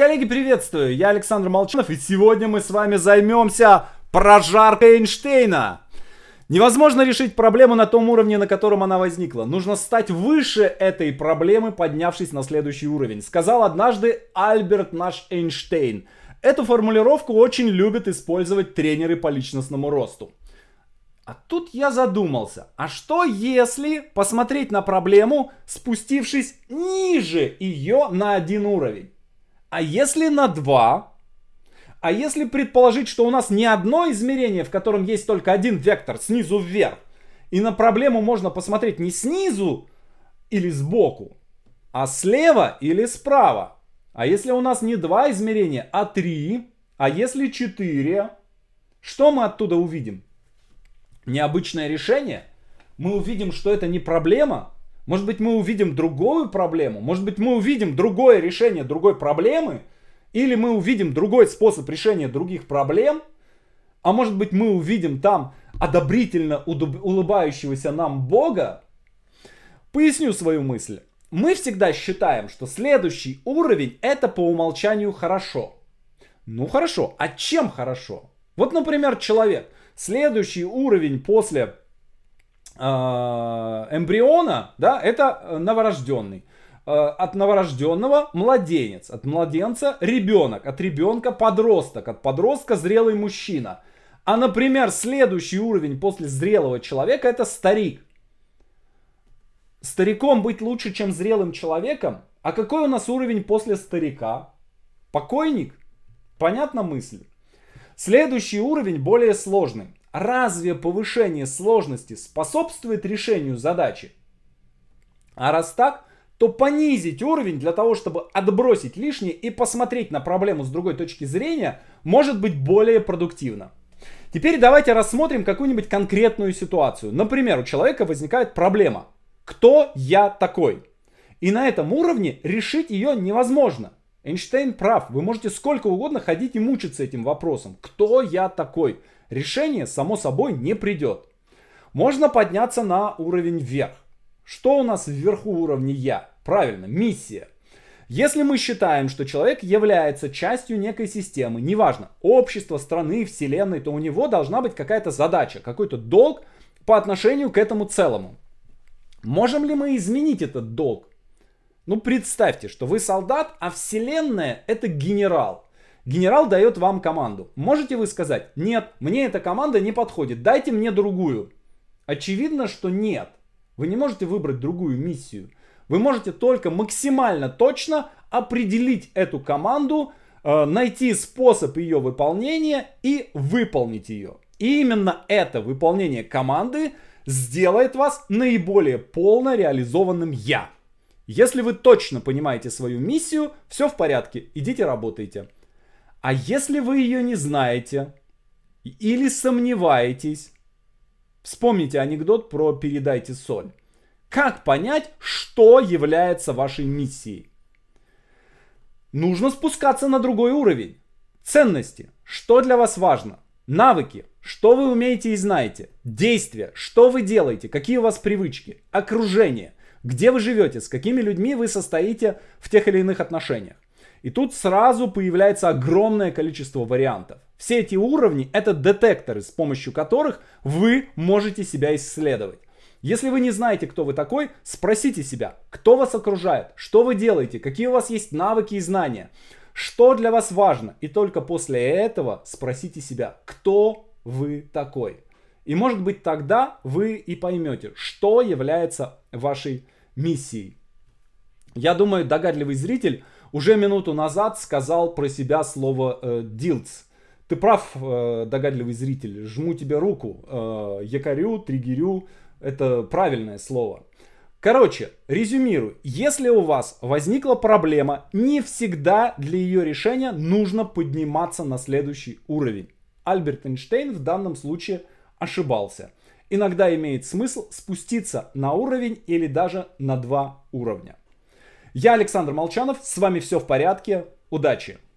Коллеги, приветствую! Я Александр Молчанов, и сегодня мы с вами займемся прожаркой Эйнштейна. Невозможно решить проблему на том уровне, на котором она возникла. Нужно стать выше этой проблемы, поднявшись на следующий уровень. Сказал однажды Альберт наш Эйнштейн. Эту формулировку очень любят использовать тренеры по личностному росту. А тут я задумался, а что если посмотреть на проблему, спустившись ниже ее на один уровень? А если на 2? А если предположить, что у нас не одно измерение, в котором есть только один вектор, снизу вверх, и на проблему можно посмотреть не снизу или сбоку, а слева или справа. А если у нас не два измерения, а три, а если четыре, что мы оттуда увидим? Необычное решение? Мы увидим, что это не проблема, может быть, мы увидим другую проблему, может быть, мы увидим другое решение другой проблемы, или мы увидим другой способ решения других проблем, а может быть, мы увидим там одобрительно улыбающегося нам Бога. Поясню свою мысль. Мы всегда считаем, что следующий уровень это по умолчанию хорошо. Ну хорошо, а чем хорошо? Вот, например, человек. Следующий уровень после а, эмбриона, да, это э, новорожденный. А, от новорожденного младенец, от младенца ребенок, от ребенка подросток, от подростка зрелый мужчина. А, например, следующий уровень после зрелого человека это старик. Стариком быть лучше, чем зрелым человеком? А какой у нас уровень после старика? Покойник? Понятна мысль. Следующий уровень более сложный. Разве повышение сложности способствует решению задачи? А раз так, то понизить уровень для того, чтобы отбросить лишнее и посмотреть на проблему с другой точки зрения, может быть более продуктивно. Теперь давайте рассмотрим какую-нибудь конкретную ситуацию. Например, у человека возникает проблема. Кто я такой? И на этом уровне решить ее невозможно. Эйнштейн прав. Вы можете сколько угодно ходить и мучиться этим вопросом. Кто я такой? Решение, само собой, не придет. Можно подняться на уровень вверх. Что у нас вверху уровня «я»? Правильно, миссия. Если мы считаем, что человек является частью некой системы, неважно, общества, страны, вселенной, то у него должна быть какая-то задача, какой-то долг по отношению к этому целому. Можем ли мы изменить этот долг? Ну представьте, что вы солдат, а вселенная это генерал. Генерал дает вам команду. Можете вы сказать, нет, мне эта команда не подходит, дайте мне другую. Очевидно, что нет. Вы не можете выбрать другую миссию. Вы можете только максимально точно определить эту команду, э, найти способ ее выполнения и выполнить ее. И именно это выполнение команды сделает вас наиболее полно реализованным я. Если вы точно понимаете свою миссию, все в порядке, идите работайте. А если вы ее не знаете или сомневаетесь, вспомните анекдот про «передайте соль». Как понять, что является вашей миссией? Нужно спускаться на другой уровень. Ценности. Что для вас важно? Навыки. Что вы умеете и знаете? Действия. Что вы делаете? Какие у вас привычки? Окружение где вы живете, с какими людьми вы состоите в тех или иных отношениях. И тут сразу появляется огромное количество вариантов. Все эти уровни это детекторы, с помощью которых вы можете себя исследовать. Если вы не знаете, кто вы такой, спросите себя, кто вас окружает, что вы делаете, какие у вас есть навыки и знания, что для вас важно. И только после этого спросите себя, кто вы такой. И может быть тогда вы и поймете, что является вашей миссией. Я думаю, догадливый зритель уже минуту назад сказал про себя слово э, «дилц». Ты прав, э, догадливый зритель, жму тебе руку. Э, якорю, триггерю – это правильное слово. Короче, резюмирую. Если у вас возникла проблема, не всегда для ее решения нужно подниматься на следующий уровень. Альберт Эйнштейн в данном случае – ошибался. Иногда имеет смысл спуститься на уровень или даже на два уровня. Я Александр Молчанов, с вами все в порядке, удачи!